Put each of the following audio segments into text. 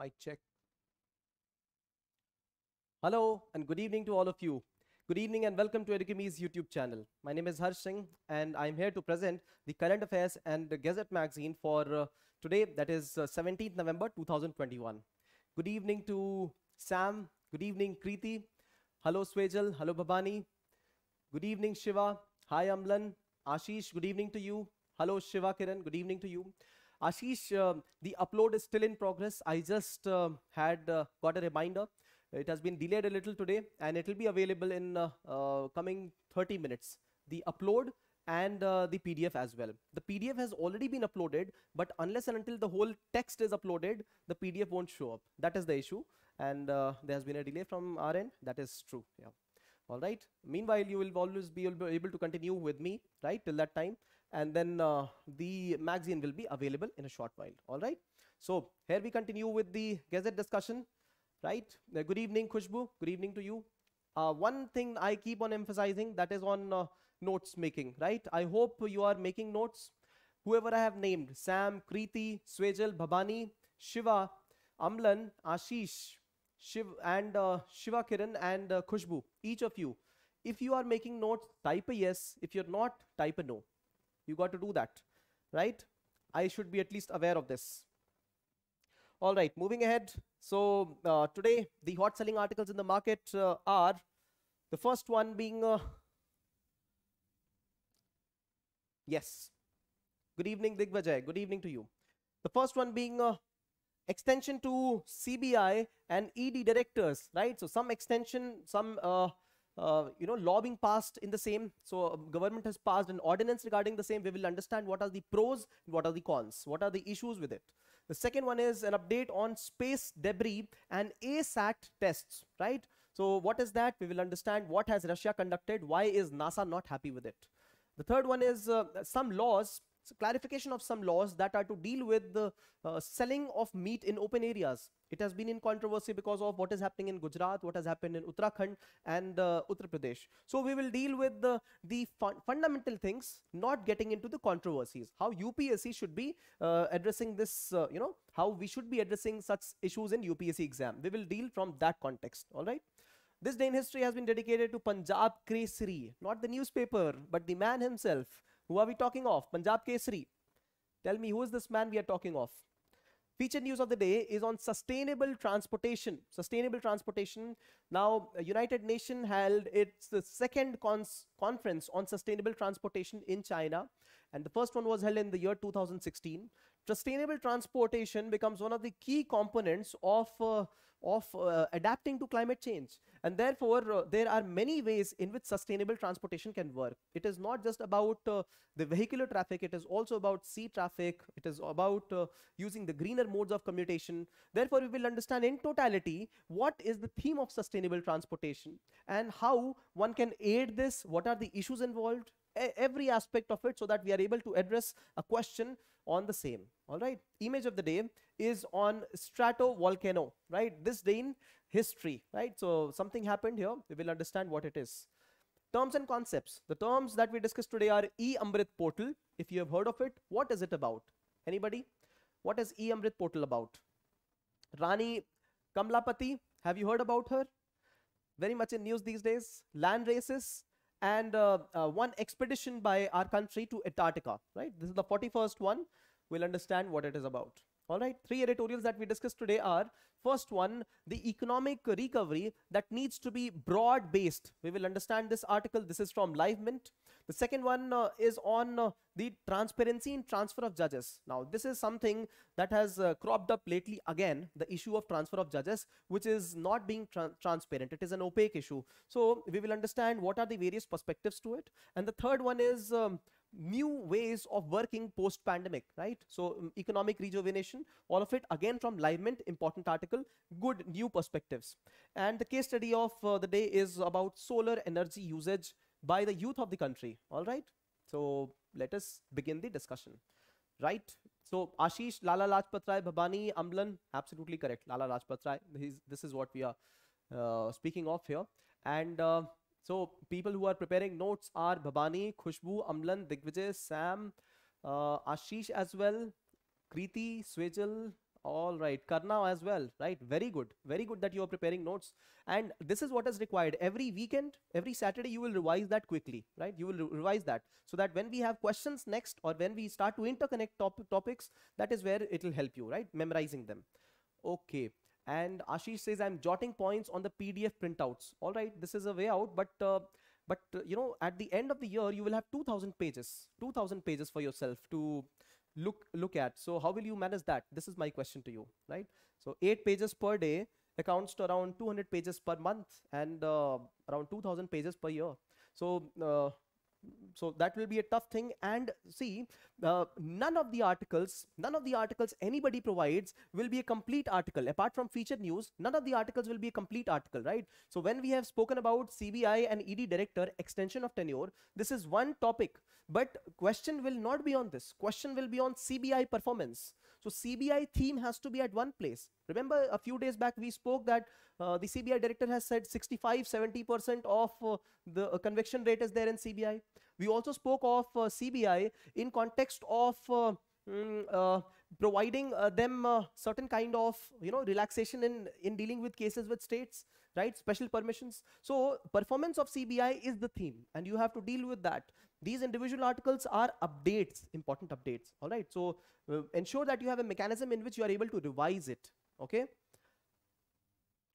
Mic check. Hello and good evening to all of you. Good evening and welcome to Educame's YouTube channel. My name is Harsh Singh and I'm here to present the current affairs and Gazette magazine for uh, today that is uh, 17th November 2021. Good evening to Sam. Good evening Kriti. Hello Swejal. Hello Babani. Good evening Shiva. Hi Amlan. Ashish, good evening to you. Hello Shiva Kiran, good evening to you. Ashish, uh, the upload is still in progress. I just uh, had uh, got a reminder. It has been delayed a little today and it will be available in uh, uh, coming 30 minutes. The upload and uh, the PDF as well. The PDF has already been uploaded, but unless and until the whole text is uploaded, the PDF won't show up. That is the issue. And there has been a delay from our end. That is true. Yeah. All right. Meanwhile, you will always be able to continue with me, right? Till that time and then uh, the magazine will be available in a short while all right so here we continue with the gazette discussion right uh, good evening Kushbu good evening to you uh, one thing I keep on emphasizing that is on uh, notes making right I hope you are making notes whoever I have named Sam Kriti Swejal Bhabani Shiva Amlan Ashish Shiv and uh, Shiva Kiran and uh, Kushbu each of you if you are making notes type a yes if you're not type a no you got to do that, right? I should be at least aware of this. All right, moving ahead. So uh, today, the hot selling articles in the market uh, are the first one being, uh, yes. Good evening, Digvijay. Good evening to you. The first one being uh, extension to CBI and ED directors, right? So some extension, some uh, uh, you know, law being passed in the same. So um, government has passed an ordinance regarding the same. We will understand what are the pros, what are the cons, what are the issues with it. The second one is an update on space debris and ASAT tests, right? So what is that? We will understand what has Russia conducted. Why is NASA not happy with it? The third one is uh, some laws clarification of some laws that are to deal with the uh, selling of meat in open areas. It has been in controversy because of what is happening in Gujarat, what has happened in Uttarakhand and uh, Uttar Pradesh. So we will deal with the, the fun fundamental things, not getting into the controversies. How UPSC should be uh, addressing this, uh, you know, how we should be addressing such issues in UPSC exam. We will deal from that context. All right. This day in history has been dedicated to Punjab Kesari, not the newspaper, but the man himself, who are we talking of? Punjab Kesri, Tell me, who is this man we are talking of? Feature news of the day is on sustainable transportation. Sustainable transportation. Now, uh, United Nations held its uh, second conference on sustainable transportation in China. And the first one was held in the year 2016. Sustainable transportation becomes one of the key components of uh, of uh, adapting to climate change. And therefore, uh, there are many ways in which sustainable transportation can work. It is not just about uh, the vehicular traffic, it is also about sea traffic, it is about uh, using the greener modes of commutation. Therefore, we will understand in totality what is the theme of sustainable transportation and how one can aid this, what are the issues involved, every aspect of it so that we are able to address a question on the same all right image of the day is on strato volcano right this day in history right so something happened here we will understand what it is terms and concepts the terms that we discussed today are e amrit portal if you have heard of it what is it about anybody what is e amrit portal about rani kamlapati have you heard about her very much in news these days land races and uh, uh, one expedition by our country to Antarctica, right? This is the 41st one. We'll understand what it is about. All right, three editorials that we discussed today are first one, the economic recovery that needs to be broad based. We will understand this article. This is from Livemint. The second one uh, is on uh, the transparency in transfer of judges. Now, this is something that has uh, cropped up lately again, the issue of transfer of judges, which is not being tra transparent. It is an opaque issue. So, we will understand what are the various perspectives to it. And the third one is um, new ways of working post pandemic right so um, economic rejuvenation all of it again from livement important article good new perspectives and the case study of uh, the day is about solar energy usage by the youth of the country all right so let us begin the discussion right so ashish lala lajpat rai babani absolutely correct lala lajpat this is what we are uh, speaking of here and uh, so people who are preparing notes are Bhabani, Khushbu, Amlan, Digvijay, Sam, uh, Ashish as well, Kriti, Swejal, all right, Karna as well, right? Very good. Very good that you are preparing notes. And this is what is required. Every weekend, every Saturday, you will revise that quickly, right? You will re revise that so that when we have questions next or when we start to interconnect top topics, that is where it will help you, right? Memorizing them. Okay. And Ashish says, I'm jotting points on the PDF printouts. All right, this is a way out, but uh, but uh, you know, at the end of the year, you will have 2,000 pages, 2,000 pages for yourself to look look at. So how will you manage that? This is my question to you, right? So eight pages per day accounts to around 200 pages per month and uh, around 2,000 pages per year. So uh, so that will be a tough thing and see uh, none of the articles none of the articles anybody provides will be a complete article apart from featured news none of the articles will be a complete article right so when we have spoken about cbi and ed director extension of tenure this is one topic but question will not be on this question will be on cbi performance so CBI theme has to be at one place. Remember a few days back we spoke that uh, the CBI director has said 65, 70% of uh, the uh, convection rate is there in CBI. We also spoke of uh, CBI in context of uh, mm, uh, providing them certain kind of you know relaxation in in dealing with cases with states right? Special permissions. So performance of CBI is the theme and you have to deal with that. These individual articles are updates, important updates. All right. So uh, ensure that you have a mechanism in which you are able to revise it. Okay.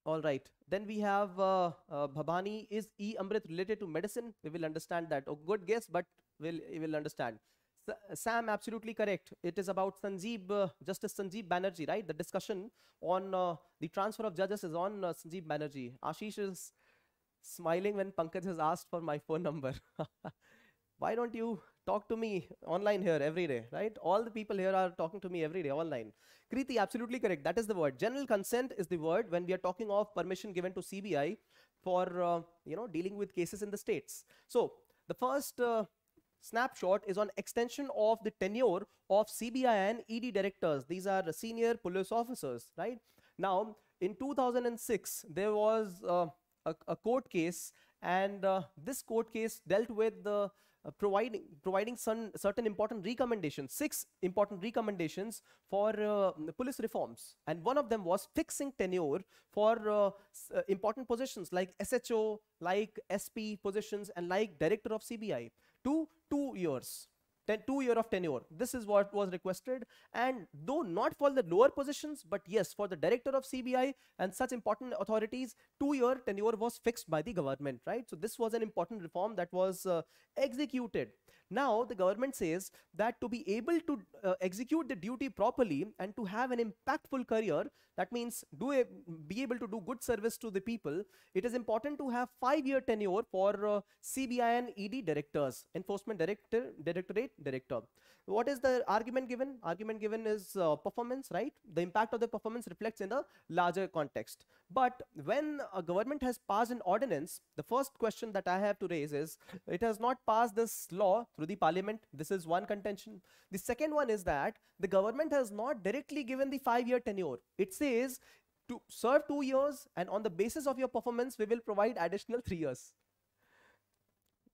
All right. Then we have uh, uh, Bhabani. Is E Amrit related to medicine? We will understand that. Oh, good guess, but we'll, we will understand. Sam, absolutely correct. It is about Sanjeev, uh, Justice Sanjeev Banerjee, right? The discussion on uh, the transfer of judges is on uh, Sanjeev Banerjee. Ashish is smiling when Pankaj has asked for my phone number. Why don't you talk to me online here every day, right? All the people here are talking to me every day online. Kriti, absolutely correct. That is the word. General consent is the word when we are talking of permission given to CBI for, uh, you know, dealing with cases in the states. So the first uh, snapshot is on extension of the tenure of CBI and ED directors. These are senior police officers, right? Now, in 2006, there was uh, a, a, court case and uh, this court case dealt with the uh, providing providing some certain important recommendations six important recommendations for uh, police reforms and one of them was fixing tenure for uh, uh important positions like sho like sp positions and like director of cbi to two years. Ten, two year of tenure. This is what was requested. And though not for the lower positions, but yes, for the director of CBI and such important authorities, two year tenure was fixed by the government, right? So this was an important reform that was uh, executed. Now the government says that to be able to uh, execute the duty properly and to have an impactful career, that means do a, be able to do good service to the people, it is important to have five-year tenure for uh, CBI and ED directors, enforcement director, directorate, director. What is the argument given? Argument given is uh, performance, right? The impact of the performance reflects in the larger context. But when a government has passed an ordinance, the first question that I have to raise is, it has not passed this law through to the parliament. This is one contention. The second one is that the government has not directly given the five-year tenure. It says to serve two years and on the basis of your performance, we will provide additional three years.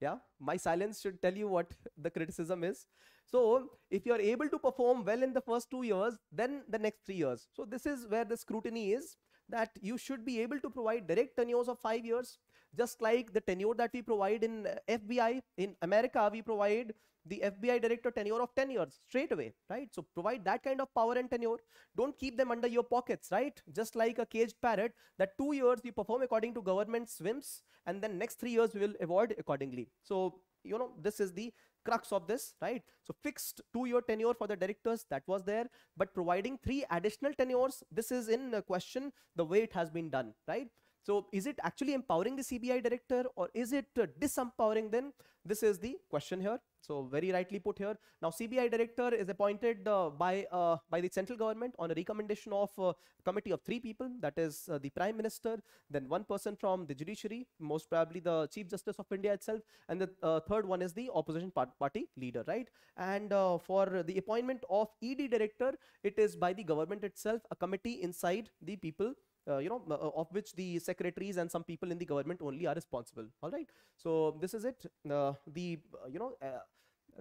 Yeah, my silence should tell you what the criticism is. So if you're able to perform well in the first two years, then the next three years. So this is where the scrutiny is that you should be able to provide direct tenures of five years just like the tenure that we provide in uh, FBI, in America, we provide the FBI director tenure of 10 years straight away, right? So provide that kind of power and tenure. Don't keep them under your pockets, right? Just like a caged parrot, that two years you perform according to government whims, and then next three years we will avoid accordingly. So, you know, this is the crux of this, right? So fixed two-year tenure for the directors, that was there, but providing three additional tenures, this is in uh, question the way it has been done, right? So is it actually empowering the CBI director or is it uh, disempowering then? This is the question here. So very rightly put here. Now CBI director is appointed uh, by uh, by the central government on a recommendation of a uh, committee of three people. That is uh, the prime minister, then one person from the judiciary, most probably the chief justice of India itself, and the uh, third one is the opposition party leader, right? And for the appointment of ED director, it is by the government itself, a committee inside the people uh, you know, uh, of which the secretaries and some people in the government only are responsible. All right. So this is it. Uh, the uh, you know uh,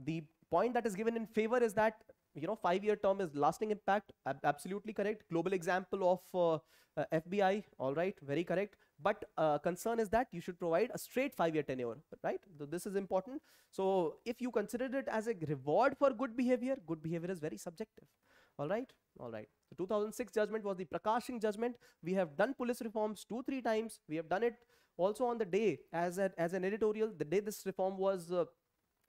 the point that is given in favor is that you know five-year term is lasting impact. Ab absolutely correct. Global example of uh, FBI. All right, very correct. But concern is that you should provide a straight five-year tenure. Right. So this is important. So if you consider it as a reward for good behavior, good behavior is very subjective. All right all right the 2006 judgment was the prakash singh judgment we have done police reforms two three times we have done it also on the day as a, as an editorial the day this reform was uh,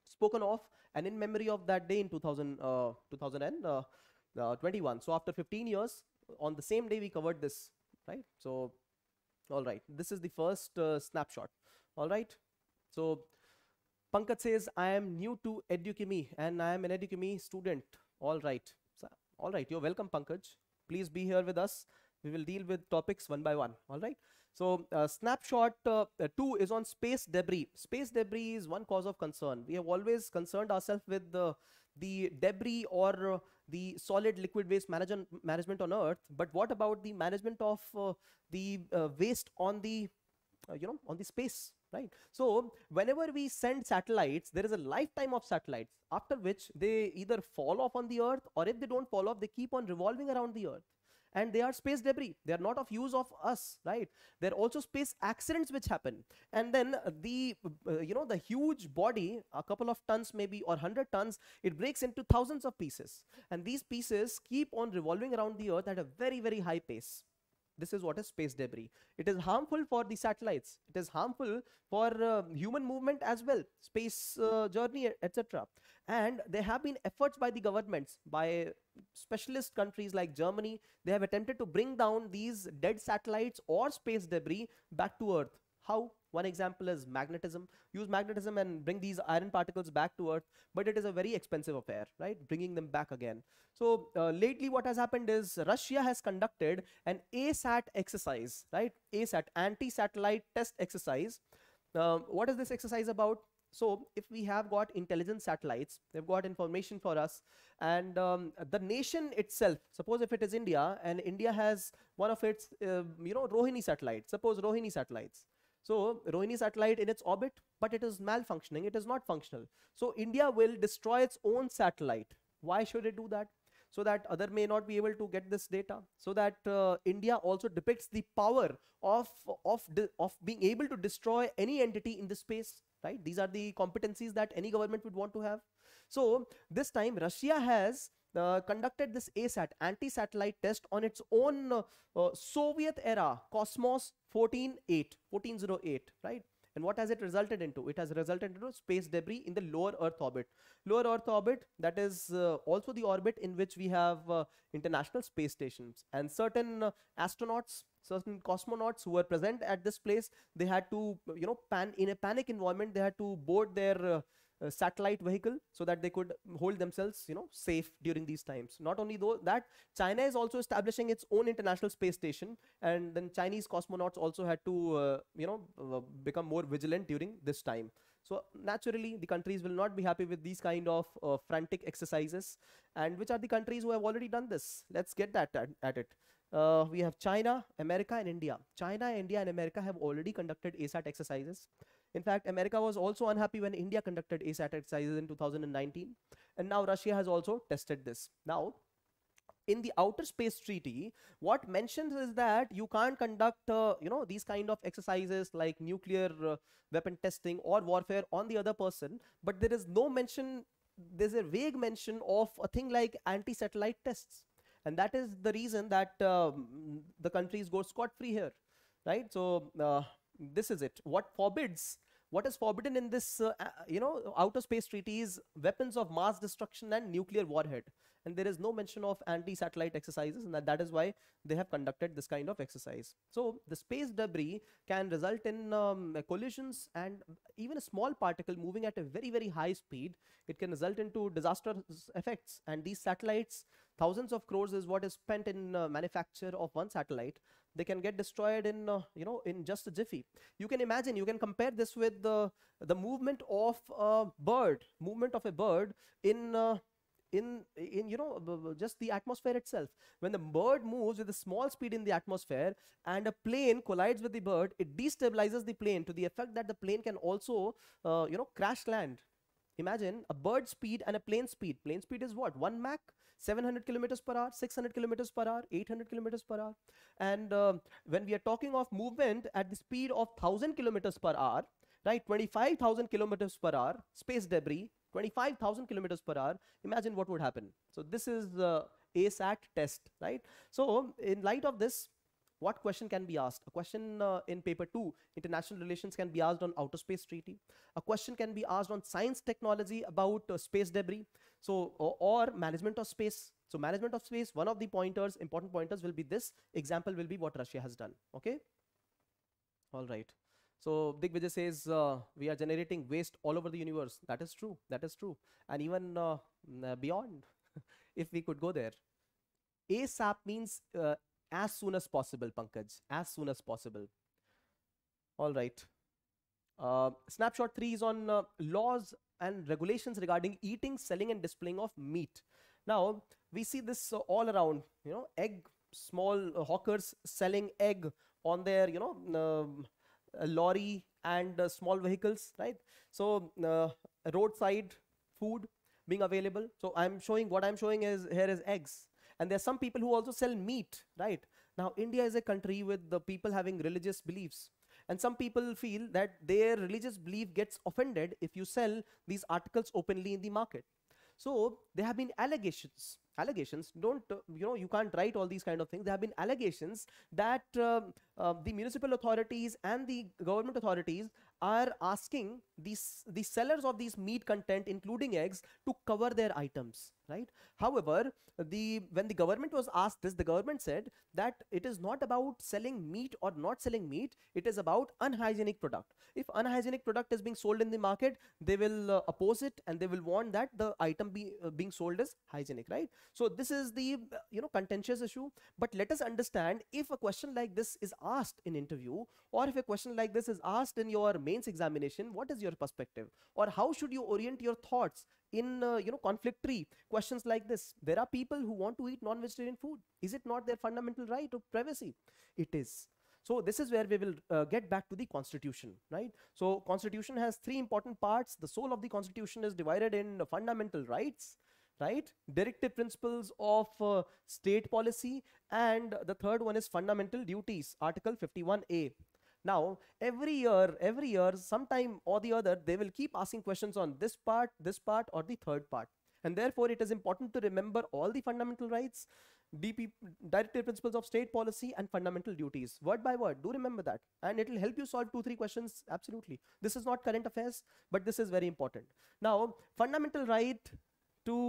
spoken of and in memory of that day in 2000 uh, 2021 uh, uh, so after 15 years on the same day we covered this right so all right this is the first uh, snapshot all right so pankaj says i am new to edukimi and i am an edukimi student all right all right, you're welcome, Pankaj. Please be here with us. We will deal with topics one by one. All right. So uh, snapshot uh, uh 2 is on space debris. Space debris is one cause of concern. We have always concerned ourselves with the, the debris or uh, the solid liquid waste management management on Earth. But what about the management of uh, the waste on the, you know, on the space? right so whenever we send satellites there is a lifetime of satellites after which they either fall off on the earth or if they don't fall off they keep on revolving around the earth and they are space debris they are not of use of us right there are also space accidents which happen and then uh, the uh, you know the huge body a couple of tons maybe or 100 tons it breaks into thousands of pieces and these pieces keep on revolving around the earth at a very very high pace this is what is space debris. It is harmful for the satellites. It is harmful for uh, human movement as well, space uh, journey, etc. And there have been efforts by the governments, by specialist countries like Germany. They have attempted to bring down these dead satellites or space debris back to Earth. How? One example is magnetism. Use magnetism and bring these iron particles back to Earth, but it is a very expensive affair, right? Bringing them back again. So uh, lately what has happened is Russia has conducted an ASAT exercise, right? ASAT, anti-satellite test exercise. Uh, what is this exercise about? So if we have got intelligent satellites, they've got information for us and um, the nation itself, suppose if it is India and India has one of its, uh, you know, Rohini satellites, suppose Rohini satellites. So Rohini satellite in its orbit, but it is malfunctioning. It is not functional. So India will destroy its own satellite. Why should it do that? So that other may not be able to get this data. So that uh, India also depicts the power of of of being able to destroy any entity in the space. Right? These are the competencies that any government would want to have. So this time Russia has uh, conducted this ASAT anti-satellite test on its own uh, Soviet era Cosmos 148, 1408, right? And what has it resulted into? It has resulted into space debris in the lower Earth orbit. Lower Earth orbit, that is uh, also the orbit in which we have uh, international space stations. And certain uh, astronauts, certain cosmonauts who were present at this place, they had to, you know, pan in a panic environment, they had to board their uh, uh, satellite vehicle so that they could hold themselves you know safe during these times not only though that china is also establishing its own international space station and then chinese cosmonauts also had to uh, you know uh, become more vigilant during this time so naturally the countries will not be happy with these kind of uh, frantic exercises and which are the countries who have already done this let's get that at, at it uh, we have China, America, and India. China, India, and America have already conducted ASAT exercises. In fact, America was also unhappy when India conducted ASAT exercises in 2019. And now Russia has also tested this. Now, in the outer space treaty what mentions is that you can't conduct uh, you know these kind of exercises like nuclear uh, weapon testing or warfare on the other person but there is no mention there's a vague mention of a thing like anti-satellite tests and that is the reason that um, the countries go scot-free here right so uh, this is it. What forbids, what is forbidden in this, uh, uh, you know, outer space treaty is weapons of mass destruction and nuclear warhead. And there is no mention of anti-satellite exercises, and that, that is why they have conducted this kind of exercise. So the space debris can result in um, collisions, and even a small particle moving at a very, very high speed, it can result into disastrous effects. And these satellites thousands of crores is what is spent in uh, manufacture of one satellite they can get destroyed in uh, you know in just a jiffy you can imagine you can compare this with the the movement of a bird movement of a bird in uh, in in you know just the atmosphere itself when the bird moves with a small speed in the atmosphere and a plane collides with the bird it destabilizes the plane to the effect that the plane can also uh, you know crash land Imagine a bird speed and a plane speed. Plane speed is what? 1 Mach, 700 kilometers per hour, 600 kilometers per hour, 800 kilometers per hour. And uh, when we are talking of movement at the speed of 1000 kilometers per hour, right? 25,000 kilometers per hour, space debris, 25,000 kilometers per hour. Imagine what would happen. So this is the ASAT test, right? So in light of this, what question can be asked? A question uh, in paper two, international relations can be asked on outer space treaty. A question can be asked on science technology about uh, space debris. So, or, or, management of space. So management of space, one of the pointers, important pointers will be this example will be what Russia has done. Okay. All right. So Digvijay says uh, we are generating waste all over the universe. That is true. That is true. And even uh, beyond, if we could go there. ASAP means uh, as soon as possible, Pankaj. As soon as possible. All right. Uh, snapshot 3 is on uh, laws and regulations regarding eating, selling, and displaying of meat. Now, we see this uh, all around, you know, egg, small uh, hawkers selling egg on their, you know, um, uh, lorry and uh, small vehicles, right? So, roadside food being available. So, I'm showing what I'm showing is here is eggs, and there are some people who also sell meat, right? Now, India is a country with the people having religious beliefs. And some people feel that their religious belief gets offended if you sell these articles openly in the market. So there have been allegations allegations don't uh, you know you can't write all these kind of things there have been allegations that uh, uh the municipal authorities and the government authorities are asking these the sellers of these meat content including eggs to cover their items right however the when the government was asked this the government said that it is not about selling meat or not selling meat it is about unhygienic product if unhygienic product is being sold in the market they will uh, oppose it and they will want that the item be uh, being sold as hygienic right so this is the, you know, contentious issue. But let us understand if a question like this is asked in interview or if a question like this is asked in your mains examination, what is your perspective or how should you orient your thoughts in uh, you know conflict questions like this there are people who want to eat non-vegetarian food is it not their fundamental right of privacy it is so this is where we will uh, get back to the constitution right so constitution has three important parts the soul of the constitution is divided in fundamental rights right directive principles of uh, state policy and the third one is fundamental duties article 51a now every year every year sometime or the other they will keep asking questions on this part this part or the third part and therefore it is important to remember all the fundamental rights DP, directive principles of state policy and fundamental duties word by word do remember that and it will help you solve two three questions absolutely this is not current affairs but this is very important now fundamental right to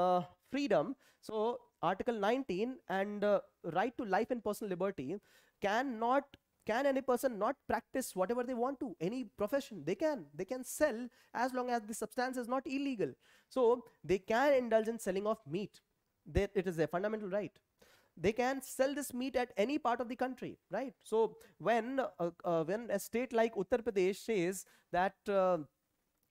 uh, freedom. So Article 19 and uh, right to life and personal liberty cannot can any person not practice whatever they want to any profession they can they can sell as long as the substance is not illegal so they can indulge in selling of meat they, it is their fundamental right they can sell this meat at any part of the country right so when uh, uh, when a state like uttar pradesh says that uh,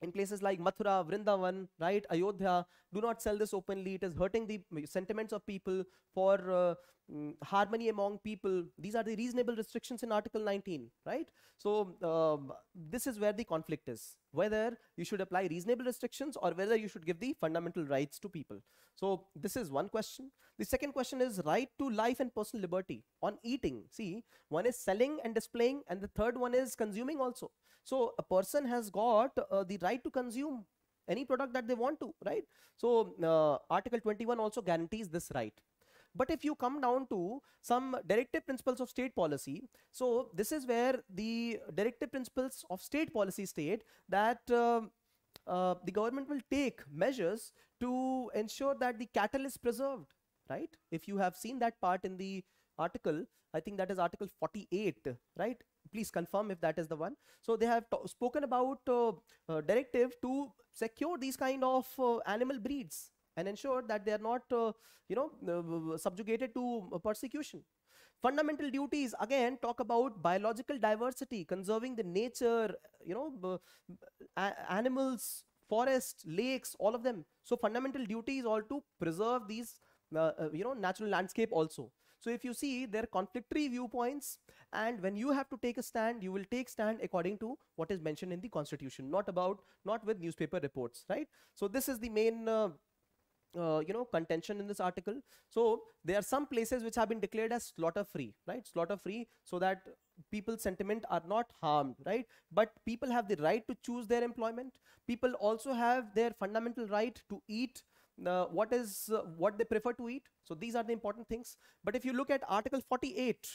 in places like Mathura, Vrindavan, right, Ayodhya, do not sell this openly. It is hurting the sentiments of people for uh, mm, harmony among people. These are the reasonable restrictions in Article 19, right? So um, this is where the conflict is, whether you should apply reasonable restrictions or whether you should give the fundamental rights to people. So this is one question. The second question is right to life and personal liberty on eating. See, one is selling and displaying and the third one is consuming also so a person has got uh, the right to consume any product that they want to, right? So uh, Article 21 also guarantees this right. But if you come down to some directive principles of state policy, so this is where the directive principles of state policy state that uh, uh, the government will take measures to ensure that the cattle is preserved, right? If you have seen that part in the article, I think that is Article 48, right? Please confirm if that is the one. So they have spoken about uh, uh, directive to secure these kind of uh, animal breeds and ensure that they are not, uh, you know, uh, subjugated to uh, persecution. Fundamental duties again talk about biological diversity, conserving the nature, you know, animals, forests, lakes, all of them. So fundamental duties all to preserve these, you know, natural landscape also. So if you see there are conflictory viewpoints and when you have to take a stand, you will take stand according to what is mentioned in the constitution, not about, not with newspaper reports, right? So this is the main uh, uh, you know contention in this article so there are some places which have been declared as slaughter free right slaughter free so that people's sentiment are not harmed right but people have the right to choose their employment people also have their fundamental right to eat uh, what is uh, what they prefer to eat. So these are the important things. But if you look at Article 48,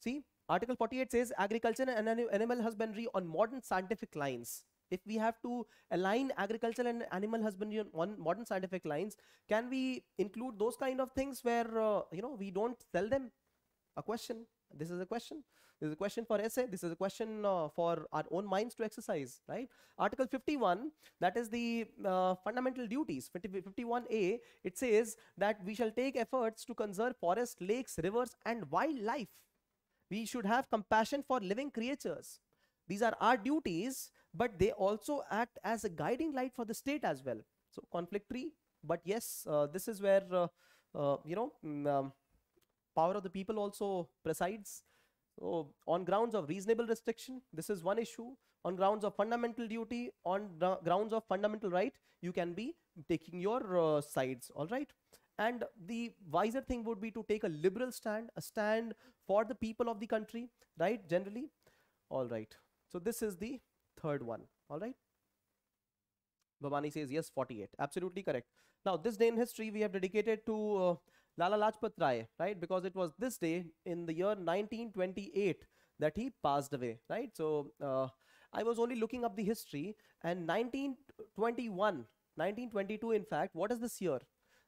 see Article 48 says agriculture and animal husbandry on modern scientific lines. If we have to align agriculture and animal husbandry on modern scientific lines, can we include those kind of things where uh, you know we don't sell them? A question. This is a question. This is a question for essay. This is a question uh, for our own minds to exercise, right? Article 51, that is the uh, fundamental duties. 51A, it says that we shall take efforts to conserve forests, lakes, rivers, and wildlife. We should have compassion for living creatures. These are our duties, but they also act as a guiding light for the state as well. So conflict free, but yes, uh, this is where, uh, uh, you know, mm, um, power of the people also presides so on grounds of reasonable restriction, this is one issue. On grounds of fundamental duty, on grounds of fundamental right, you can be taking your uh, sides, all right? And the wiser thing would be to take a liberal stand, a stand for the people of the country, right? Generally, all right. So this is the third one, all right? Bhavani says, yes, 48. Absolutely correct. Now, this day in history, we have dedicated to uh, Lala Lajpat Rai, right? Because it was this day in the year 1928 that he passed away, right? So uh, I was only looking up the history and 1921, 1922, in fact, what is this year?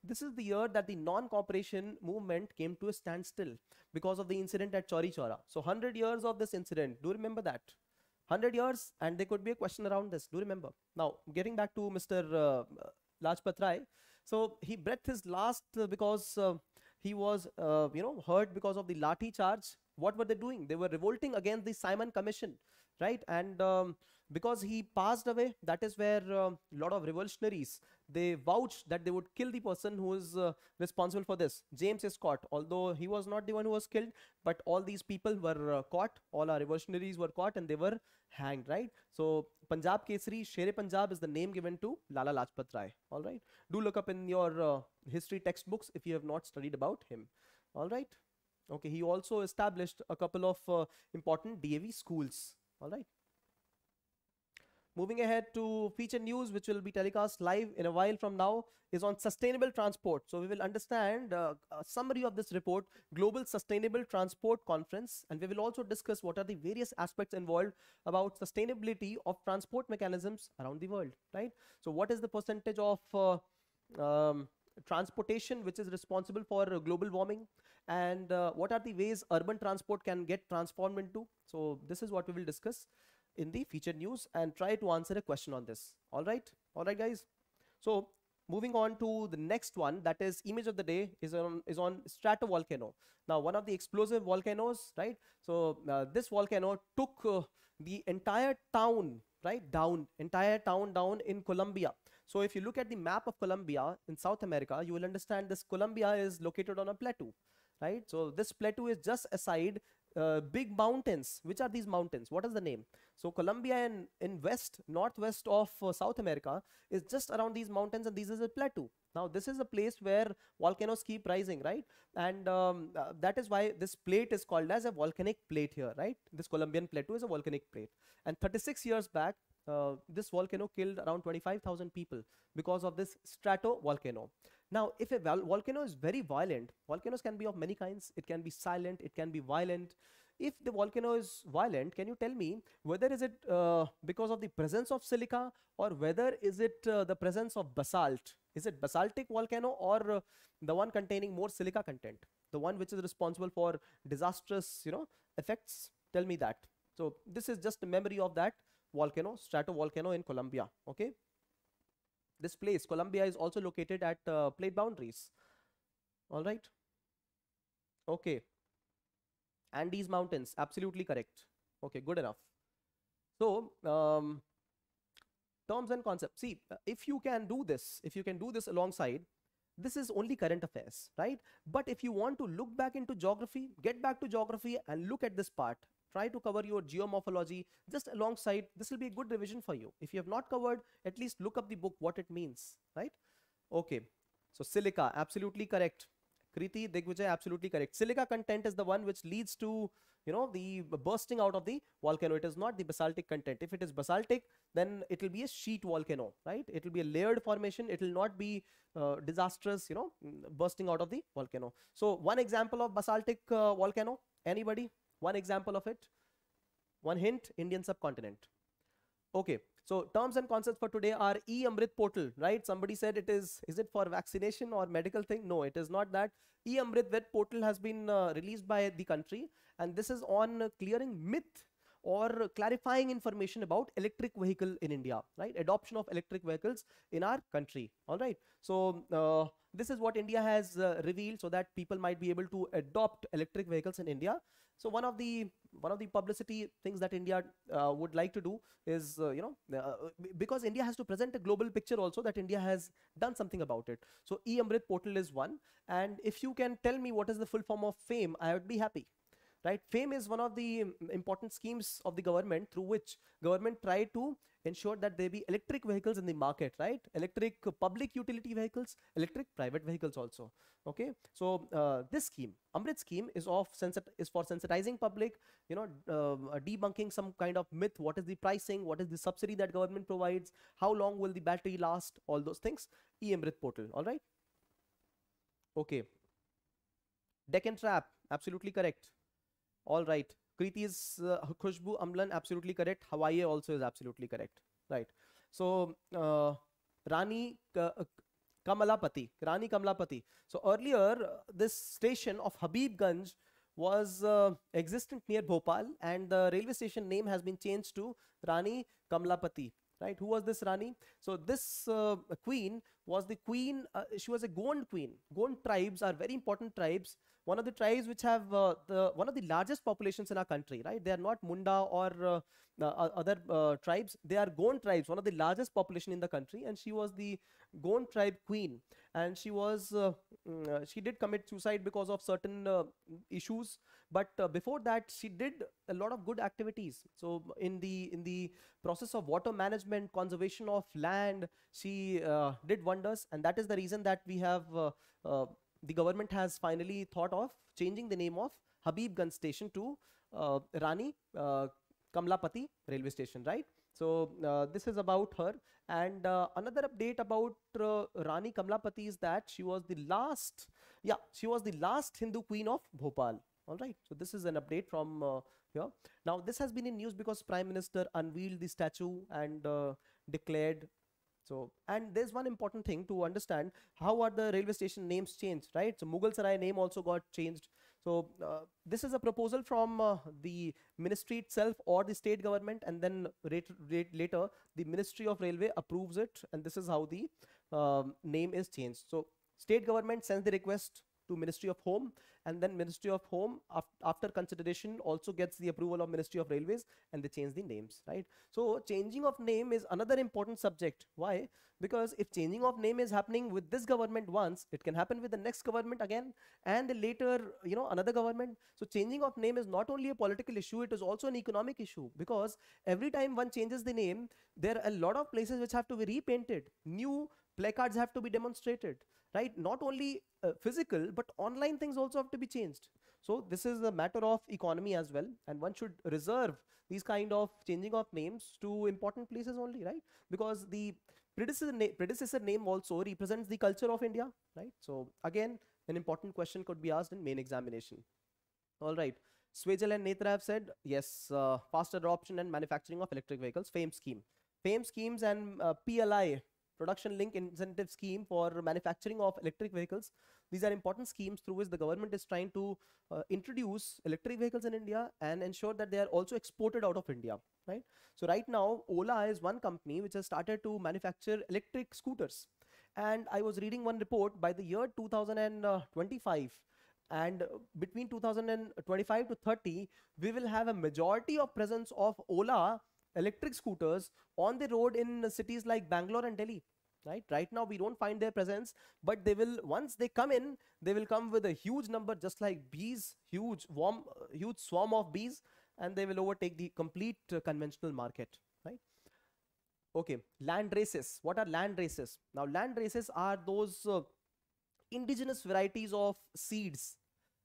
This is the year that the non-cooperation movement came to a standstill because of the incident at Chori Chora. So 100 years of this incident. Do you remember that? 100 years and there could be a question around this. Do remember. Now, getting back to Mr. Uh, Lajpat Rai, so he breathed his last uh, because uh, he was, uh, you know, hurt because of the lathi charge. What were they doing? They were revolting against the Simon Commission, right? And um, because he passed away, that is where a lot of revolutionaries they vouched that they would kill the person who is uh, responsible for this. James is caught, although he was not the one who was killed, but all these people were uh, caught. All our revolutionaries were caught, and they were hanged. Right. So Punjab Kesari, Shere Punjab is the name given to Lala Lajpat Rai. All right. Do look up in your uh, history textbooks if you have not studied about him. All right. Okay. He also established a couple of uh, important DAV schools. All right. Moving ahead to feature news, which will be telecast live in a while from now, is on sustainable transport. So we will understand uh, a summary of this report, Global Sustainable Transport Conference, and we will also discuss what are the various aspects involved about sustainability of transport mechanisms around the world, right? So what is the percentage of uh, um, transportation which is responsible for global warming and uh, what are the ways urban transport can get transformed into so this is what we will discuss in the feature news and try to answer a question on this. All right. All right, guys. So moving on to the next one that is image of the day is on is on stratovolcano now one of the explosive volcanoes right so uh, this volcano took uh, the entire town right down entire town down in colombia so if you look at the map of colombia in south america you will understand this colombia is located on a plateau right so this plateau is just aside uh, big mountains. Which are these mountains? What is the name? So Colombia in, in west, northwest of uh, South America is just around these mountains and this is a plateau. Now this is a place where volcanoes keep rising, right? And um, uh, that is why this plate is called as a volcanic plate here, right? This Colombian plateau is a volcanic plate. And 36 years back, uh, this volcano killed around 25,000 people because of this strato volcano. Now, if a volcano is very violent, volcanoes can be of many kinds. It can be silent, it can be violent. If the volcano is violent, can you tell me whether is it uh, because of the presence of silica or whether is it uh, the presence of basalt? Is it basaltic volcano or uh, the one containing more silica content? The one which is responsible for disastrous, you know, effects? Tell me that. So this is just a memory of that volcano, stratovolcano in Colombia. Okay. This place, Colombia, is also located at uh, plate boundaries. All right. Okay. Andes Mountains, absolutely correct. Okay, good enough. So, um, terms and concepts. See, uh, if you can do this, if you can do this alongside, this is only current affairs, right? But if you want to look back into geography, get back to geography and look at this part try to cover your geomorphology just alongside. This will be a good revision for you. If you have not covered, at least look up the book, what it means, right? Okay, so silica, absolutely correct. Kriti Digvijay, absolutely correct. Silica content is the one which leads to, you know, the bursting out of the volcano. It is not the basaltic content. If it is basaltic, then it will be a sheet volcano, right? It will be a layered formation. It will not be uh, disastrous, you know, bursting out of the volcano. So one example of basaltic uh, volcano, anybody? One example of it, one hint, Indian subcontinent. Okay, so terms and concepts for today are e-Amrit portal, right? Somebody said it is, is it for vaccination or medical thing? No, it is not that. E-Amrit web portal has been uh, released by the country and this is on clearing myth or clarifying information about electric vehicle in India, right? Adoption of electric vehicles in our country, all right? So uh, this is what India has uh, revealed so that people might be able to adopt electric vehicles in India. So one of the one of the publicity things that India uh, would like to do is, uh, you know, uh, uh because India has to present a global picture also that India has done something about it. So e portal is one. And if you can tell me what is the full form of fame, I would be happy right fame is one of the um, important schemes of the government through which government try to ensure that there be electric vehicles in the market right electric public utility vehicles electric private vehicles also okay so uh, this scheme amrit scheme is of is for sensitizing public you know uh, uh, debunking some kind of myth what is the pricing what is the subsidy that government provides how long will the battery last all those things e amrit portal all right okay Deccan trap absolutely correct all right. Kriti is uh, Khushbu Amlan, absolutely correct. Hawaii also is absolutely correct. Right. So, uh, Rani uh, Kamalapati, Rani Kamalapati. So, earlier, uh, this station of Habibganj was uh, existent near Bhopal and the railway station name has been changed to Rani Kamalapati. Right. Who was this Rani? So, this uh, queen was the queen, uh, she was a Gond queen. Gond tribes are very important tribes one of the tribes which have uh, the one of the largest populations in our country right they are not munda or uh, uh other uh, tribes they are gond tribes one of the largest population in the country and she was the gond tribe queen and she was uh, mm, uh, she did commit suicide because of certain issues but before that she did a lot of good activities so in the in the process of water management conservation of land she did wonders and that is the reason that we have the government has finally thought of changing the name of Gun station to uh, Rani uh, Kamlapati railway station, right? So uh, this is about her. And uh, another update about uh, Rani Kamlapati is that she was the last, yeah, she was the last Hindu queen of Bhopal. All right. So this is an update from uh, here. Now this has been in news because Prime Minister unveiled the statue and uh, declared so, and there's one important thing to understand how are the railway station names changed, right? So, Mughal Sarai name also got changed. So, uh, this is a proposal from uh, the ministry itself or the state government, and then later the Ministry of Railway approves it, and this is how the um, name is changed. So, state government sends the request to Ministry of Home and then Ministry of Home af after consideration also gets the approval of Ministry of Railways and they change the names right so changing of name is another important subject why because if changing of name is happening with this government once it can happen with the next government again and the later you know another government so changing of name is not only a political issue it is also an economic issue because every time one changes the name there are a lot of places which have to be repainted new placards have to be demonstrated right not only uh, physical but online things also have to be changed so this is a matter of economy as well and one should reserve these kind of changing of names to important places only right because the predecessor, na predecessor name also represents the culture of india right so again an important question could be asked in main examination all right swejal and netra have said yes uh, faster adoption and manufacturing of electric vehicles fame scheme fame schemes and uh, pli production link incentive scheme for manufacturing of electric vehicles. These are important schemes through which the government is trying to uh, introduce electric vehicles in India and ensure that they are also exported out of India. Right. So right now, Ola is one company which has started to manufacture electric scooters. And I was reading one report by the year 2025 and between 2025 to 30 we will have a majority of presence of ola electric scooters on the road in cities like Bangalore and Delhi. Right, right now we don't find their presence, but they will once they come in, they will come with a huge number, just like bees, huge warm, huge swarm of bees, and they will overtake the complete uh, conventional market. Right. Okay, land races. What are land races? Now, land races are those uh, indigenous varieties of seeds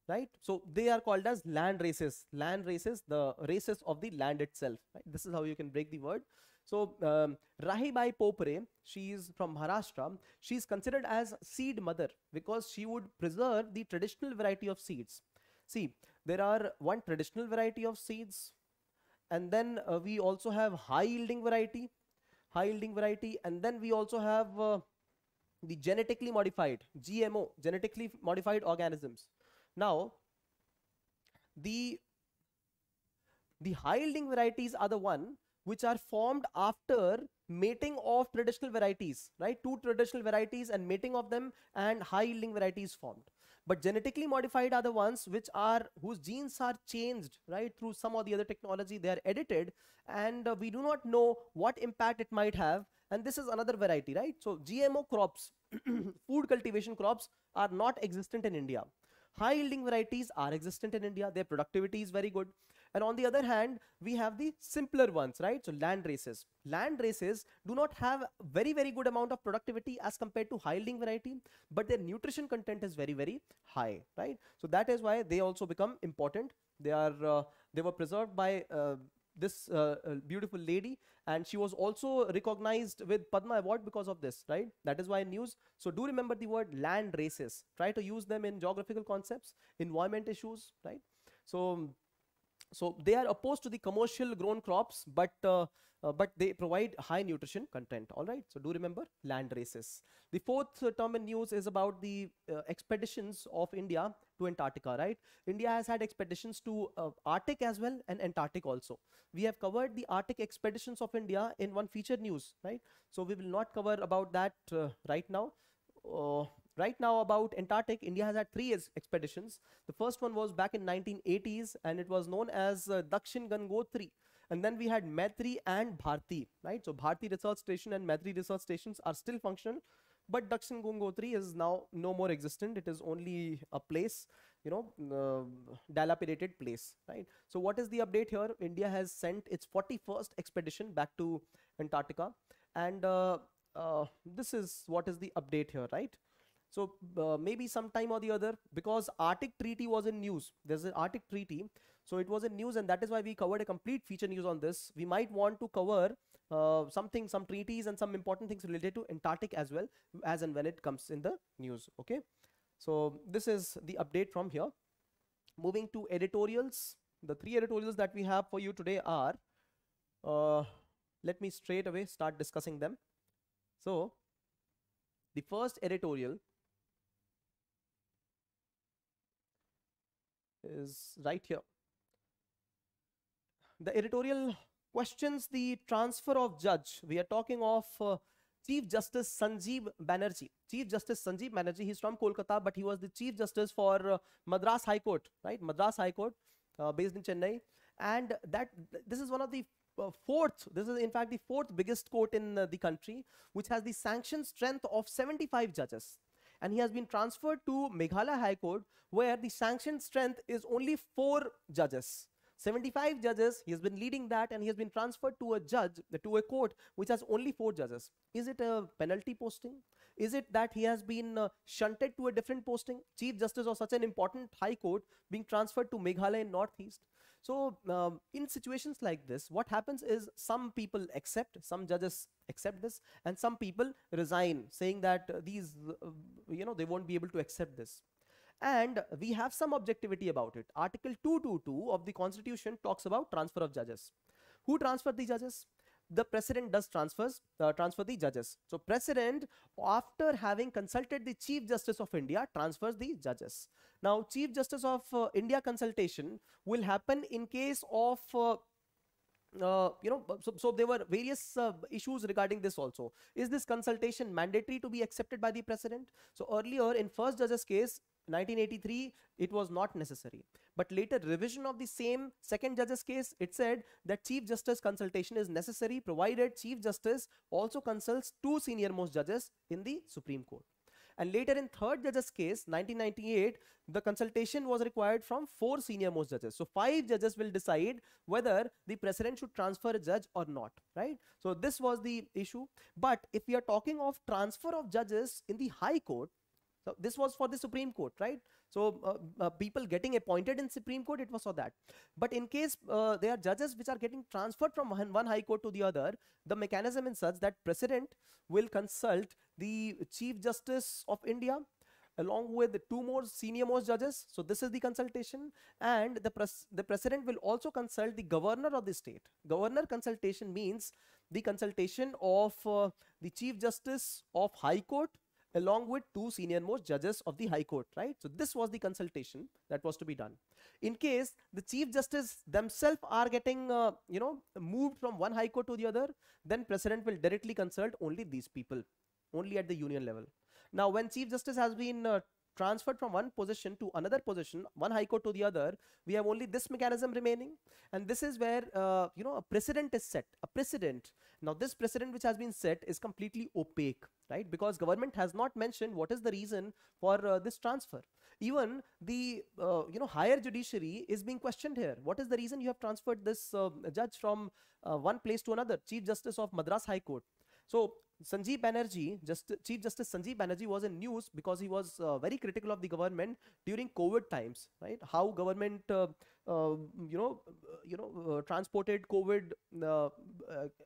right? So they are called as land races. Land races, the races of the land itself. Right? This is how you can break the word. So um, Rahibai Popre, she is from Maharashtra. She is considered as seed mother because she would preserve the traditional variety of seeds. See, there are one traditional variety of seeds, and then uh, we also have high yielding variety, high yielding variety, and then we also have uh, the genetically modified GMO, genetically modified organisms now, the, the high-yielding varieties are the one which are formed after mating of traditional varieties, right? Two traditional varieties and mating of them and high-yielding varieties formed. But genetically modified are the ones which are, whose genes are changed, right? Through some or the other technology, they are edited and uh, we do not know what impact it might have. And this is another variety, right? So GMO crops, food cultivation crops are not existent in India. High yielding varieties are existent in India. Their productivity is very good. And on the other hand, we have the simpler ones, right? So land races. Land races do not have very, very good amount of productivity as compared to high yielding variety, but their nutrition content is very, very high, right? So that is why they also become important. They are, uh, they were preserved by uh, this uh, uh, beautiful lady and she was also recognized with Padma award because of this right that is why news so do remember the word land races try to use them in geographical concepts environment issues right so so they are opposed to the commercial grown crops but uh, uh, but they provide high nutrition content all right so do remember land races the fourth uh, term in news is about the uh, expeditions of india to Antarctica, right? India has had expeditions to uh, Arctic as well and Antarctic also. We have covered the Arctic expeditions of India in one feature news, right? So we will not cover about that uh, right now. Uh, right now about Antarctic, India has had three expeditions. The first one was back in 1980s and it was known as uh, Dakshin Gangotri and then we had Maitri and Bharti, right? So Bharti Research Station and Maitri Research Stations are still functional. But Dakshin Gungotri is now no more existent. It is only a place, you know, uh, dilapidated place, right? So what is the update here? India has sent its 41st expedition back to Antarctica. And uh, uh, this is what is the update here, right? So uh, maybe sometime or the other, because Arctic Treaty was in news. There's an Arctic Treaty, so it was in news, and that is why we covered a complete feature news on this. We might want to cover uh, something, some treaties and some important things related to Antarctic as well as and when it comes in the news. Okay. So this is the update from here. Moving to editorials. The three editorials that we have for you today are, uh, let me straight away start discussing them. So the first editorial is right here. The editorial questions the transfer of judge. We are talking of uh, Chief Justice Sanjeev Banerjee. Chief Justice Sanjeev Banerjee, he's from Kolkata, but he was the Chief Justice for uh, Madras High Court, right? Madras High Court, uh, based in Chennai. And that this is one of the uh, fourth, this is in fact the fourth biggest court in uh, the country, which has the sanction strength of 75 judges. And he has been transferred to Meghalaya High Court, where the sanction strength is only four judges. 75 judges, he has been leading that and he has been transferred to a judge, to a court which has only four judges. Is it a penalty posting? Is it that he has been uh, shunted to a different posting? Chief Justice of such an important high court being transferred to Meghalaya in Northeast. So um, in situations like this, what happens is some people accept, some judges accept this and some people resign saying that uh, these, uh, you know, they won't be able to accept this and we have some objectivity about it. Article 222 of the Constitution talks about transfer of judges. Who transfer the judges? The president does transfers, uh, transfer the judges. So president, after having consulted the Chief Justice of India, transfers the judges. Now, Chief Justice of uh, India consultation will happen in case of uh, uh, you know, so, so there were various uh, issues regarding this also. Is this consultation mandatory to be accepted by the president? So earlier in first judge's case, 1983, it was not necessary. But later revision of the same second judge's case, it said that Chief Justice consultation is necessary provided Chief Justice also consults two senior most judges in the Supreme Court. And later in third judge's case, 1998, the consultation was required from four senior most judges. So five judges will decide whether the president should transfer a judge or not, right? So this was the issue. But if we are talking of transfer of judges in the high court, so this was for the Supreme Court, right? So uh, uh, people getting appointed in Supreme Court, it was for that. But in case uh, there are judges which are getting transferred from one, one High Court to the other, the mechanism is such that President will consult the Chief Justice of India along with two more senior most judges. So this is the consultation and the, pres the president will also consult the governor of the state. Governor consultation means the consultation of uh, the Chief Justice of High Court along with two senior most judges of the High Court, right? So this was the consultation that was to be done. In case the Chief Justice themselves are getting, uh, you know, moved from one High Court to the other, then President will directly consult only these people, only at the union level. Now, when Chief Justice has been uh, transferred from one position to another position, one high court to the other, we have only this mechanism remaining. And this is where, uh, you know, a precedent is set, a precedent. Now, this precedent which has been set is completely opaque right because government has not mentioned what is the reason for uh, this transfer even the uh, you know higher judiciary is being questioned here what is the reason you have transferred this uh, judge from uh, one place to another chief justice of madras high court so Sanjeev Banerjee, just, Chief Justice Sanjeev Banerjee was in news because he was uh, very critical of the government during COVID times, right? How government uh, uh, you know, uh, you know, uh, transported COVID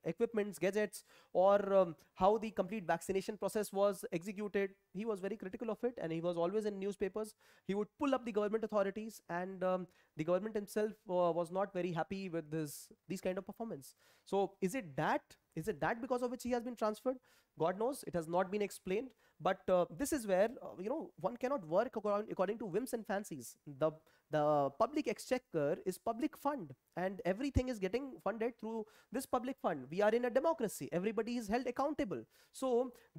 equipments, gadgets, or um, how the complete vaccination process was executed. He was very critical of it, and he was always in newspapers. He would pull up the government authorities, and um, the government himself was not very happy with this these kind of performance. So, is it that? Is it that because of which he has been transferred? God knows. It has not been explained. But uh, this is where, uh, you know, one cannot work according, according to whims and fancies. The the public exchequer is public fund and everything is getting funded through this public fund we are in a democracy everybody is held accountable so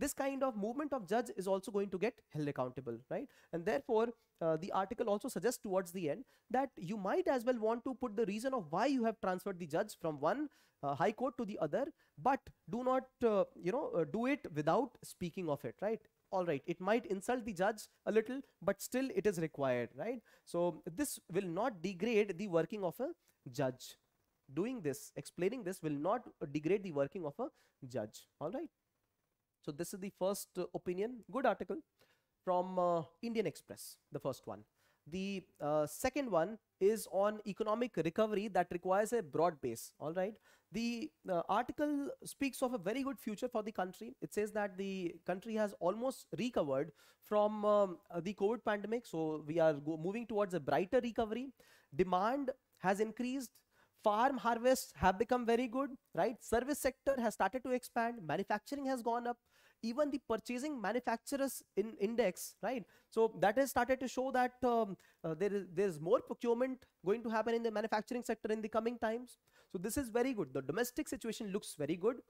this kind of movement of judge is also going to get held accountable right and therefore uh, the article also suggests towards the end that you might as well want to put the reason of why you have transferred the judge from one uh, high court to the other but do not uh, you know uh, do it without speaking of it right all right it might insult the judge a little but still it is required right so this will not degrade the working of a judge doing this explaining this will not degrade the working of a judge all right so this is the first uh, opinion good article from uh, indian express the first one the uh, second one is on economic recovery that requires a broad base. All right. The uh, article speaks of a very good future for the country. It says that the country has almost recovered from um, uh, the COVID pandemic. So we are moving towards a brighter recovery. Demand has increased farm harvests have become very good right service sector has started to expand manufacturing has gone up even the purchasing manufacturers in index, right? So that has started to show that um, uh, there is there is more procurement going to happen in the manufacturing sector in the coming times. So this is very good. The domestic situation looks very good,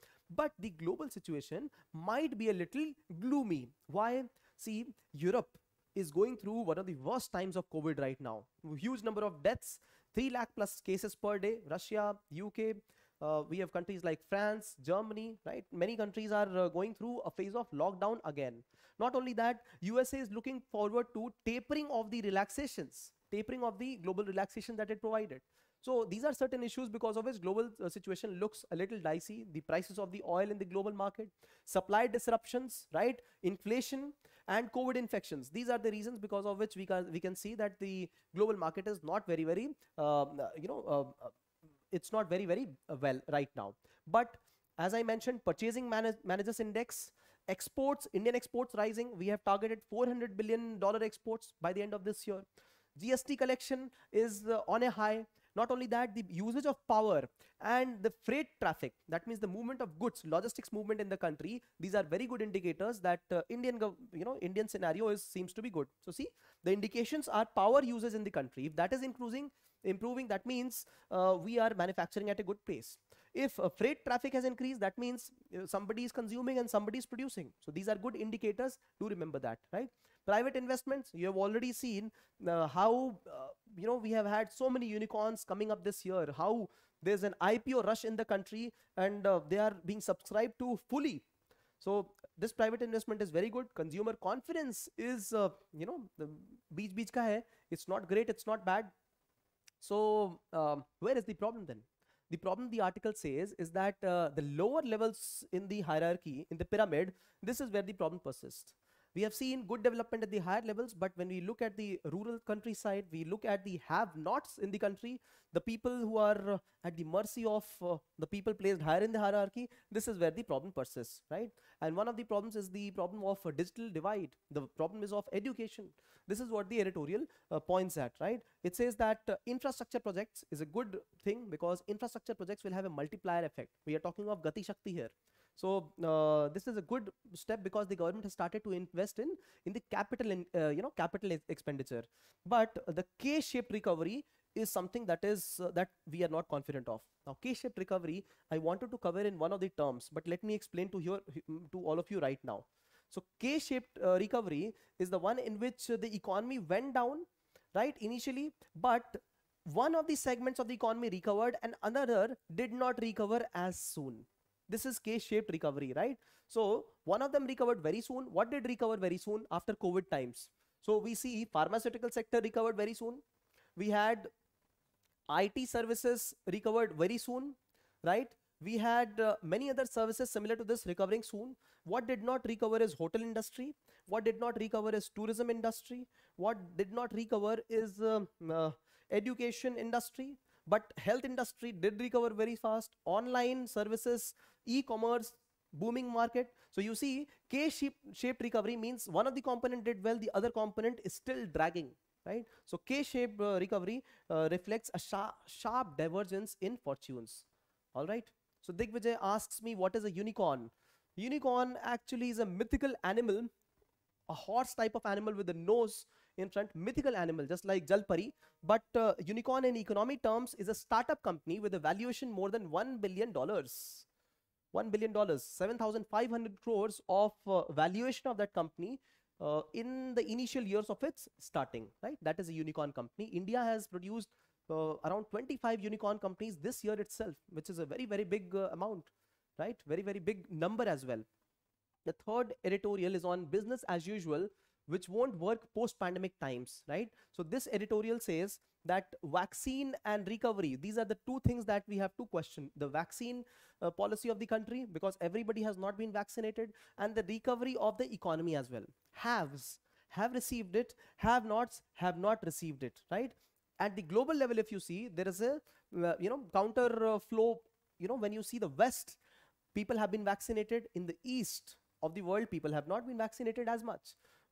but the global situation might be a little gloomy. Why? See, Europe is going through one of the worst times of COVID right now. Huge number of deaths, 3 lakh plus cases per day, Russia, UK, uh, we have countries like France, Germany, right? Many countries are uh, going through a phase of lockdown again. Not only that, USA is looking forward to tapering of the relaxations, tapering of the global relaxation that it provided. So these are certain issues because of which global uh, situation looks a little dicey. The prices of the oil in the global market, supply disruptions, right, inflation, and COVID infections. These are the reasons because of which we can we can see that the global market is not very very um, uh, you know uh, uh it's not very, very uh, well right now. But as I mentioned, purchasing manage managers index, exports, Indian exports rising. We have targeted $400 billion exports by the end of this year. GST collection is uh, on a high. Not only that, the usage of power and the freight traffic, that means the movement of goods, logistics movement in the country, these are very good indicators that uh, Indian, you know, Indian scenario is seems to be good. So see, the indications are power usage in the country. If that is increasing, improving that means uh, we are manufacturing at a good pace if uh, freight traffic has increased that means uh, somebody is consuming and somebody is producing so these are good indicators do remember that right private investments you have already seen uh, how uh, you know we have had so many unicorns coming up this year how there's an ipo rush in the country and uh, they are being subscribed to fully so this private investment is very good consumer confidence is you know the beach beach ka hai it's not great it's not bad so um, where is the problem then? The problem the article says is that uh, the lower levels in the hierarchy, in the pyramid, this is where the problem persists. We have seen good development at the higher levels, but when we look at the rural countryside, we look at the have-nots in the country, the people who are uh, at the mercy of uh, the people placed higher in the hierarchy, this is where the problem persists, right? And one of the problems is the problem of digital divide. The problem is of education. This is what the editorial uh, points at, right? It says that uh, infrastructure projects is a good thing because infrastructure projects will have a multiplier effect. We are talking of Gati Shakti here. So uh, this is a good step because the government has started to invest in in the capital in, uh, you know capital expenditure. But the K-shaped recovery is something that is uh, that we are not confident of. Now K-shaped recovery I wanted to cover in one of the terms, but let me explain to your to all of you right now. So K-shaped uh, recovery is the one in which uh, the economy went down right initially, but one of the segments of the economy recovered and another did not recover as soon this is K-shaped recovery, right? So one of them recovered very soon. What did recover very soon after COVID times? So we see pharmaceutical sector recovered very soon. We had IT services recovered very soon, right? We had uh, many other services similar to this recovering soon. What did not recover is hotel industry. What did not recover is tourism industry. What did not recover is uh, uh, education industry but health industry did recover very fast online services e-commerce booming market so you see k shaped recovery means one of the component did well the other component is still dragging right so k shaped uh, recovery uh, reflects a sharp, sharp divergence in fortunes all right so digvijay asks me what is a unicorn unicorn actually is a mythical animal a horse type of animal with a nose in front mythical animal just like Jalpari. But uh, Unicorn in economic terms is a startup company with a valuation more than $1 billion. $1 billion, 7,500 crores of uh, valuation of that company uh, in the initial years of its starting, right? That is a unicorn company. India has produced uh, around 25 unicorn companies this year itself, which is a very, very big uh, amount, right? Very, very big number as well. The third editorial is on business as usual which won't work post pandemic times, right? So this editorial says that vaccine and recovery, these are the two things that we have to question the vaccine uh, policy of the country, because everybody has not been vaccinated, and the recovery of the economy as well. Haves have received it, have nots have not received it, right? At the global level, if you see, there is a uh, you know counter uh, flow. You know when you see the West, people have been vaccinated. In the East of the world, people have not been vaccinated as much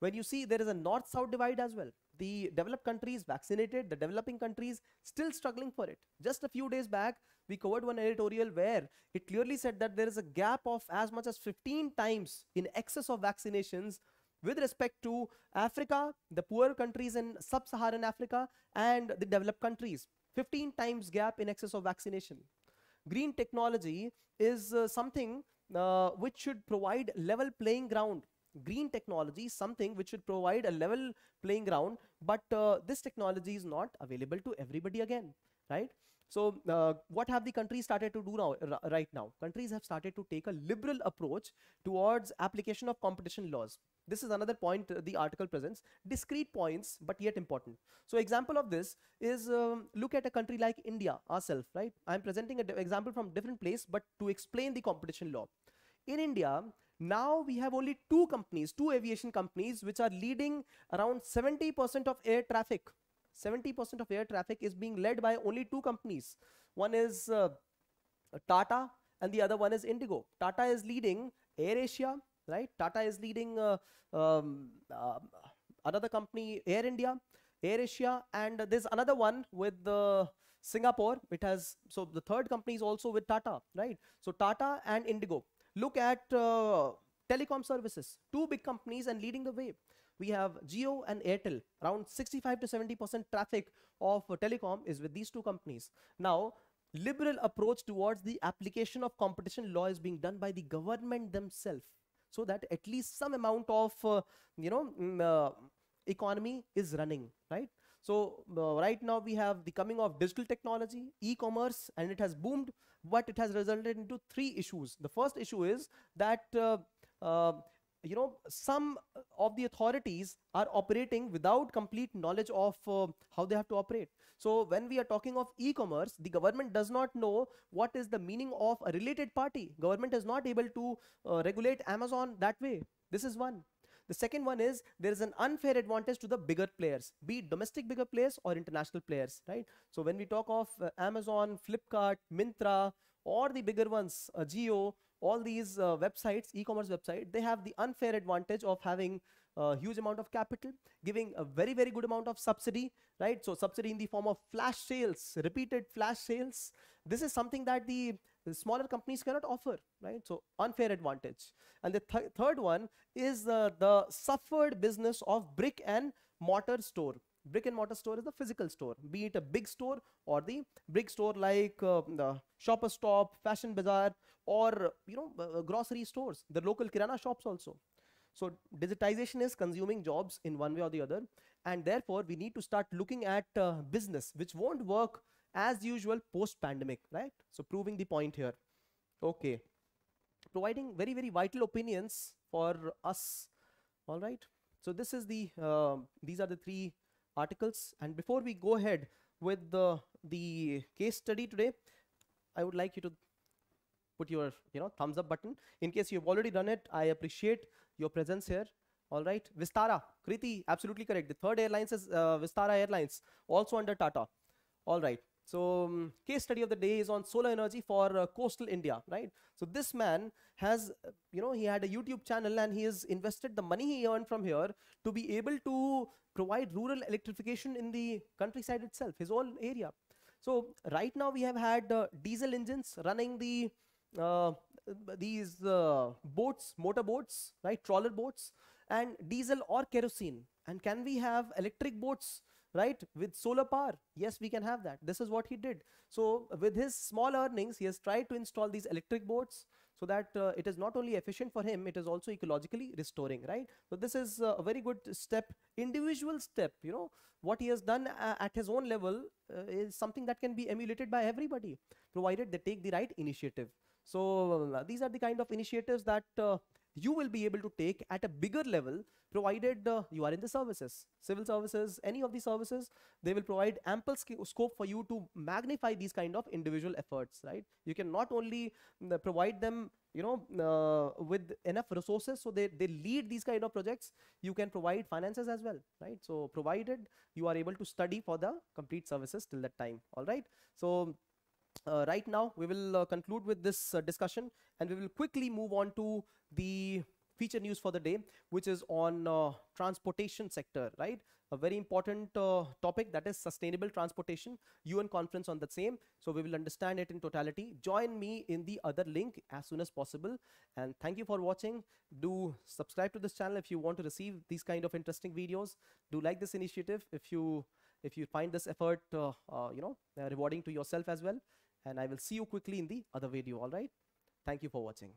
when you see there is a north-south divide as well. The developed countries vaccinated, the developing countries still struggling for it. Just a few days back, we covered one editorial where it clearly said that there is a gap of as much as 15 times in excess of vaccinations with respect to Africa, the poor countries in sub-Saharan Africa and the developed countries. 15 times gap in excess of vaccination. Green technology is uh, something uh, which should provide level playing ground green technology is something which should provide a level playing ground but uh, this technology is not available to everybody again right so uh, what have the countries started to do now right now countries have started to take a liberal approach towards application of competition laws this is another point uh, the article presents discrete points but yet important so example of this is um, look at a country like india ourselves right i'm presenting an example from different place but to explain the competition law in india now we have only two companies, two aviation companies, which are leading around 70% of air traffic. 70% of air traffic is being led by only two companies. One is uh, Tata and the other one is Indigo. Tata is leading Air Asia, right? Tata is leading uh, um, uh, another company, Air India, Air Asia, and there's another one with uh, Singapore. It has so the third company is also with Tata, right? So Tata and Indigo. Look at uh, telecom services, two big companies and leading the way. We have Geo and Airtel. Around 65 to 70% traffic of telecom is with these two companies. Now, liberal approach towards the application of competition law is being done by the government themselves so that at least some amount of uh, you know mm, uh, economy is running right so uh, right now we have the coming of digital technology, e-commerce, and it has boomed, but it has resulted into three issues. The first issue is that uh, uh, you know some of the authorities are operating without complete knowledge of uh, how they have to operate so when we are talking of e-commerce the government does not know what is the meaning of a related party government is not able to uh, regulate amazon that way this is one the second one is there is an unfair advantage to the bigger players, be it domestic bigger players or international players, right? So when we talk of uh, Amazon, Flipkart, Mintra, or the bigger ones, Geo, uh, all these uh, websites, e-commerce website, they have the unfair advantage of having a huge amount of capital, giving a very, very good amount of subsidy, right? So subsidy in the form of flash sales, repeated flash sales. This is something that the smaller companies cannot offer, right? So unfair advantage. And the th third one is uh, the suffered business of brick and mortar store brick and mortar store is the physical store be it a big store or the brick store like uh, the shopper stop fashion bazaar or you know uh, uh, grocery stores the local kirana shops also so digitization is consuming jobs in one way or the other and therefore we need to start looking at uh, business which won't work as usual post pandemic right so proving the point here okay providing very very vital opinions for us all right so this is the uh, these are the three articles. And before we go ahead with the, the case study today, I would like you to put your you know thumbs up button. In case you've already done it, I appreciate your presence here. All right, Vistara, Kriti, absolutely correct. The third airlines is uh, Vistara Airlines, also under Tata. All right. So um, case study of the day is on solar energy for uh, coastal India, right? So this man has, uh, you know, he had a YouTube channel and he has invested the money he earned from here to be able to provide rural electrification in the countryside itself, his own area. So right now we have had uh, diesel engines running the uh, these uh, boats, motor boats, right, trawler boats, and diesel or kerosene. And can we have electric boats right? With solar power, yes, we can have that. This is what he did. So with his small earnings, he has tried to install these electric boats so that uh, it is not only efficient for him, it is also ecologically restoring, right? So this is uh, a very good step, individual step, you know, what he has done uh, at his own level uh, is something that can be emulated by everybody, provided they take the right initiative. So uh, these are the kind of initiatives that uh, you will be able to take at a bigger level provided uh, you are in the services civil services any of these services they will provide ample scope for you to magnify these kind of individual efforts right you can not only mm, uh, provide them you know uh, with enough resources so they, they lead these kind of projects you can provide finances as well right so provided you are able to study for the complete services till that time all right so uh, right now we will uh, conclude with this uh, discussion and we will quickly move on to the feature news for the day which is on uh, transportation sector right a very important uh, topic that is sustainable transportation un conference on the same so we will understand it in totality join me in the other link as soon as possible and thank you for watching do subscribe to this channel if you want to receive these kind of interesting videos do like this initiative if you if you find this effort uh, you know rewarding to yourself as well and I will see you quickly in the other video, all right? Thank you for watching.